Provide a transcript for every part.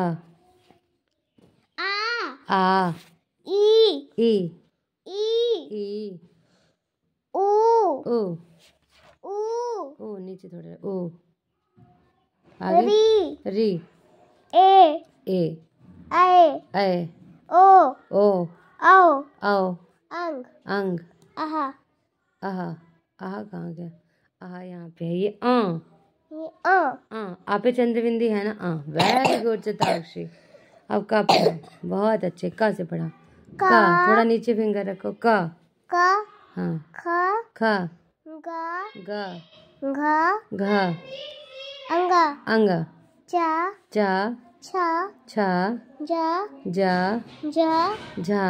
आ आ ई ई ई ई ओ ओ ओ ओ नीचे थोड़े ओ आगे री री ए ए ए ए ओ ओ औ औ अंग अंग आहा आहा आहा कहाँ गया आहा यहाँ पे है ये आ आप पे चंद्रबिंदी है ना आ वेरी गुड चताक्षी अब का पढ़ा बहुत अच्छे का से पढ़ा का थोड़ा नीचे फिंगर रखो का का हाँ खा खा गा गा घा घा अंगा अंगा चा चा छा छा जा जा जा झा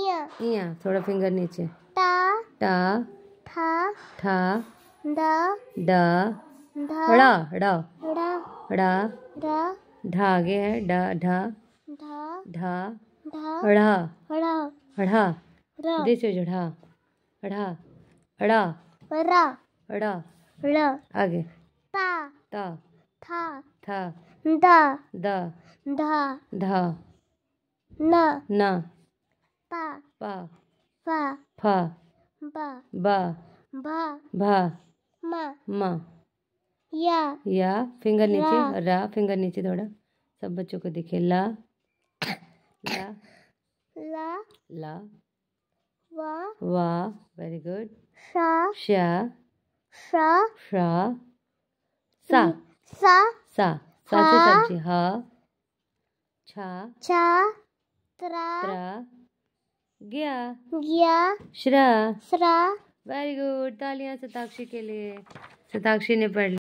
इया इया थोड़ा फिंगर नीचे टा टा ठा ठा धागे है ड़ा ढा आगे है ढा ढा ढा ढा देखो ढा ढा ढा ढा ढा आगे ता ता था था दा दा धा धा ना ना पा पा बा बा भा मा या या फिंगर नीचे रा फिंगर नीचे थोड़ा सब बच्चों को दिखे ला ला ला ला वा वा वेरी गुड सा शा सा शा सा सा सा सा से सब हा छा छा त्रा त्रा गया गया श्रा श्रा वेरी गुड तालियां शताक्षी के लिए शताक्षी ने पढ़